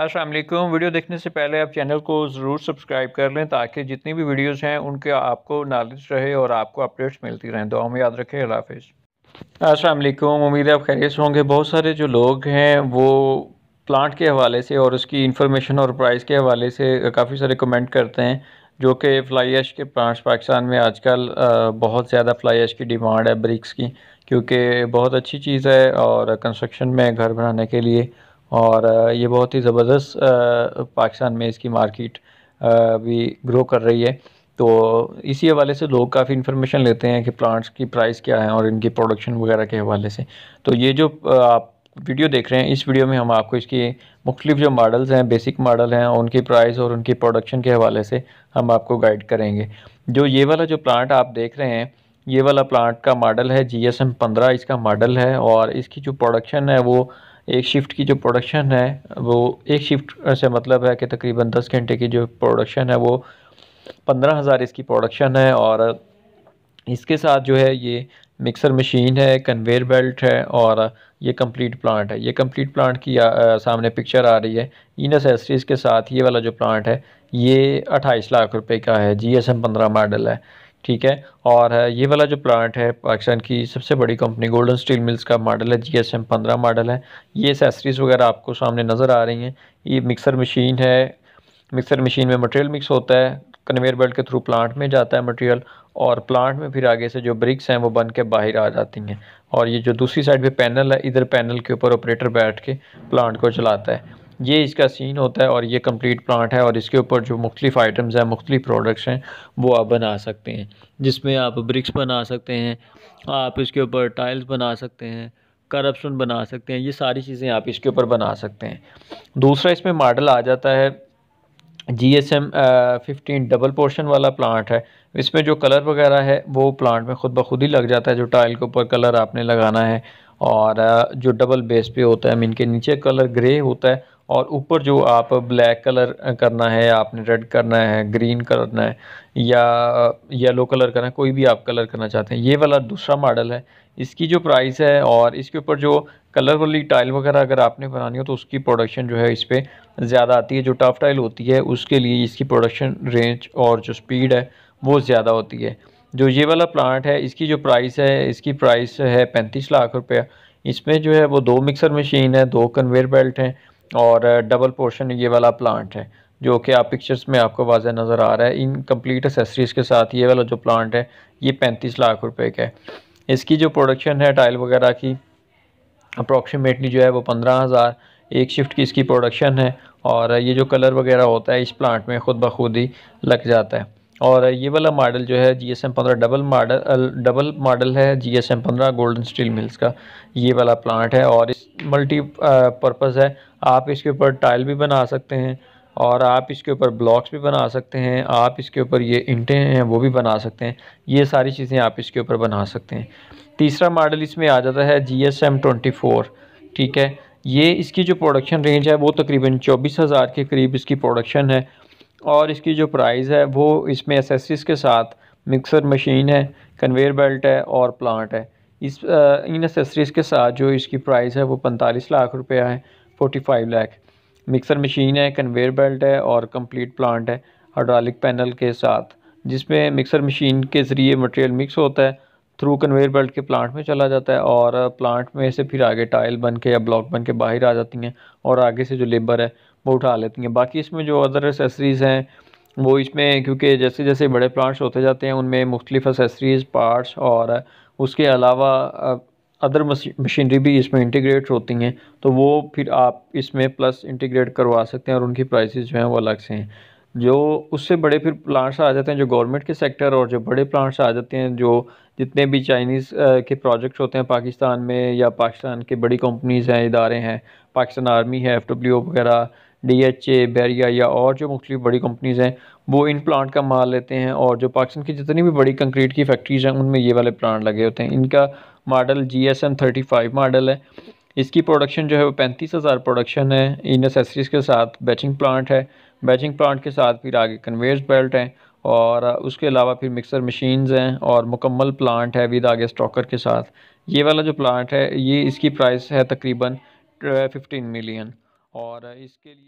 असल वीडियो देखने से पहले आप चैनल को ज़रूर सब्सक्राइब कर लें ताकि जितनी भी वीडियोस हैं उनके आपको नॉलेज रहे और आपको अपडेट्स मिलती रहें दुआ में याद रखें अल्लाह हाफिज़ उम्मीद है आप खैरियत होंगे बहुत सारे जो लोग हैं वो प्लांट के हवाले से और उसकी इन्फॉर्मेशन और प्राइस के हवाले से काफ़ी सारे कमेंट करते हैं जो कि फ्लाई एश के प्लांट्स पाकिस्तान में आजकल बहुत ज़्यादा फ्लाई एश की डिमांड है ब्रिक्स की क्योंकि बहुत अच्छी चीज़ है और कंस्ट्रक्शन में घर बनाने के लिए और ये बहुत ही ज़बरदस्त पाकिस्तान में इसकी मार्केट भी ग्रो कर रही है तो इसी हवाले से लोग काफ़ी इन्फॉर्मेशन लेते हैं कि प्लांट्स की प्राइस क्या है और इनकी प्रोडक्शन वगैरह के हवाले से तो ये जो आप वीडियो देख रहे हैं इस वीडियो में हम आपको इसकी मुख्तलिफ जो मॉडल्स हैं बेसिक मॉडल हैं उनकी प्राइस और उनकी प्रोडक्शन के हवाले से हम आपको गाइड करेंगे जो ये वाला जो प्लांट आप देख रहे हैं ये वाला प्लांट का मॉडल है जी एस एम पंद्रह इसका मॉडल है और इसकी जो प्रोडक्शन है वो एक शिफ्ट की जो प्रोडक्शन है वो एक शिफ्ट से मतलब है कि तकरीबन दस घंटे की जो प्रोडक्शन है वो पंद्रह हज़ार इसकी प्रोडक्शन है और इसके साथ जो है ये मिक्सर मशीन है कन्वेयर बेल्ट है और ये कंप्लीट प्लांट है ये कंप्लीट प्लांट की आ, आ, सामने पिक्चर आ रही है इन एसेसरीज़ के साथ ये वाला जो प्लांट है ये अट्ठाईस लाख रुपए का है जी एस एम पंद्रह मॉडल है ठीक है और ये वाला जो प्लांट है पाकिस्तान की सबसे बड़ी कंपनी गोल्डन स्टील मिल्स का मॉडल है जी एस एम पंद्रह मॉडल है ये एसेसरीज़ वगैरह आपको सामने नज़र आ रही हैं ये मिक्सर मशीन है मिक्सर मशीन में मटेरियल मिक्स होता है कन्वेयर बेल्ट के थ्रू प्लांट में जाता है मटेरियल और प्लांट में फिर आगे से जो ब्रिक्स हैं वो बन के बाहर आ जाती हैं और ये जो दूसरी साइड पर पैनल है इधर पैनल के ऊपर ऑपरेटर बैठ के प्लांट को चलाता है ये इसका सीन होता है और ये कंप्लीट प्लांट है और इसके ऊपर जो मुख्तलिफ आइटम्स हैं मुख्तलिफ प्रोडक्ट्स हैं वो आप बना सकते हैं जिसमें आप ब्रिक्स बना सकते हैं आप इसके ऊपर टाइल्स बना सकते हैं करप्शन बना सकते हैं ये सारी चीज़ें आप इसके ऊपर बना सकते हैं दूसरा इसमें मॉडल आ जाता है G S M fifteen double portion वाला प्लांट है इसमें जो कलर वगैरह है वो प्लांट में खुद ब खुद ही लग जाता है जो टाइल के ऊपर कलर आपने लगाना है और जो डबल बेस पे होता है मीन के नीचे कलर ग्रे होता है और ऊपर जो आप ब्लैक कलर करना है आपने रेड करना है ग्रीन करना है या येलो कलर करना है कोई भी आप कलर करना चाहते हैं ये वाला दूसरा मॉडल है इसकी जो प्राइस है और इसके ऊपर जो कलर वाली टाइल वगैरह अगर आपने बनानी हो तो उसकी प्रोडक्शन जो है इस पर ज़्यादा आती है जो टफ टाइल होती है उसके लिए इसकी प्रोडक्शन रेंज और जो स्पीड है वो ज़्यादा होती है जो ये वाला प्लांट है इसकी जो प्राइस है इसकी प्राइस है पैंतीस लाख रुपया इसमें जो है वो दो मिक्सर मशीन है दो कन्वेयर बेल्ट हैं और डबल पोर्शन ये वाला प्लांट है जो कि आप पिक्चर्स में आपको वाज नज़र आ रहा है इन कंप्लीट एसेसरीज़ के साथ ये वाला जो प्लांट है ये पैंतीस लाख रुपए का है इसकी जो प्रोडक्शन है टाइल वगैरह की अप्रोक्सीमेटली जो है वो पंद्रह हज़ार एक शिफ्ट की इसकी प्रोडक्शन है और ये जो कलर वगैरह होता है इस प्लांट में ख़ुद ब खुद ही लग जाता है और ये वाला मॉडल जो है जी एस एम पंद्रह डबल मॉडल डबल मॉडल है जी एस एम पंद्रह गोल्डन स्टील मिल्स का ये वाला प्लांट है और इस मल्टी पर्पज़ है आप इसके ऊपर टाइल भी बना सकते हैं और आप इसके ऊपर ब्लॉक्स भी बना सकते हैं आप इसके ऊपर ये इंटें हैं वो भी बना सकते हैं ये सारी चीज़ें आप इसके ऊपर बना सकते हैं तीसरा मॉडल इसमें आ जाता है G S M twenty four ठीक है ये इसकी जो प्रोडक्शन रेंज है वो तकरीबन चौबीस हज़ार के करीब इसकी प्रोडक्शन है और इसकी जो प्राइस है वो इसमें एसेसरीज़ के साथ मिक्सर मशीन है कन्वेयर बेल्ट है और प्लांट है इस इन एसेसरीज़ के साथ जो इसकी प्राइस है वो पैंतालीस लाख रुपया है forty five lakh mixer machine है कन्वेयर बेल्ट है और कंप्लीट प्लांट है हाइड्रोलिक पैनल के साथ जिसमें मिक्सर मशीन के ज़रिए मटेरियल मिक्स होता है थ्रू कन्वेयर बेल्ट के प्लांट में चला जाता है और प्लांट में से फिर आगे टाइल बन के या ब्लॉक बन के बाहर आ जाती हैं और आगे से जो लेबर है वो उठा लेती हैं बाकी इसमें जो अदर एसेसरीज़ हैं वो इसमें क्योंकि जैसे जैसे बड़े प्लांट्स होते जाते हैं उनमें मुख्तलिफ एसेसरीज़ पार्ट्स और उसके अलावा अदर मशीनरी भी इसमें इंटीग्रेट होती हैं तो वो फिर आप इसमें प्लस इंटीग्रेट करवा सकते हैं और उनकी प्राइसेस जो हैं वो अलग से हैं जो उससे बड़े फिर प्लांट्स आ जाते हैं जो गवर्नमेंट के सेक्टर और जो बड़े प्लांट्स आ जाते हैं जो जितने भी चाइनीज़ के प्रोजेक्ट्स होते हैं पाकिस्तान में या पाकिस्तान के बड़ी कंपनीज़ हैं इदारे हैं पाकिस्तान आर्मी है एफ वगैरह डी एच ए बैरिया या और जो मुख्तु बड़ी कंपनीज़ हैं वो इन प्लांट का माल लेते हैं और जो पाकिस्तान की जितनी भी बड़ी कंक्रीट की फैक्ट्रीज़ हैं उनमें ये वाले प्लांट लगे होते हैं इनका model G S M thirty five model है इसकी प्रोडक्शन जो है वो पैंतीस हज़ार प्रोडक्शन है इन एसेसरीज़ के साथ बैचिंग प्लांट है बैचिंग प्लांट के साथ फिर आगे कन्वेयर बेल्ट हैं और उसके अलावा फिर मिक्सर मशीन्स हैं और मुकम्मल प्लांट है विद आगे स्टॉकर के साथ ये वाला जो प्लांट है ये इसकी प्राइस है तकरीबन फिफ्टीन मिलियन और इसके लिए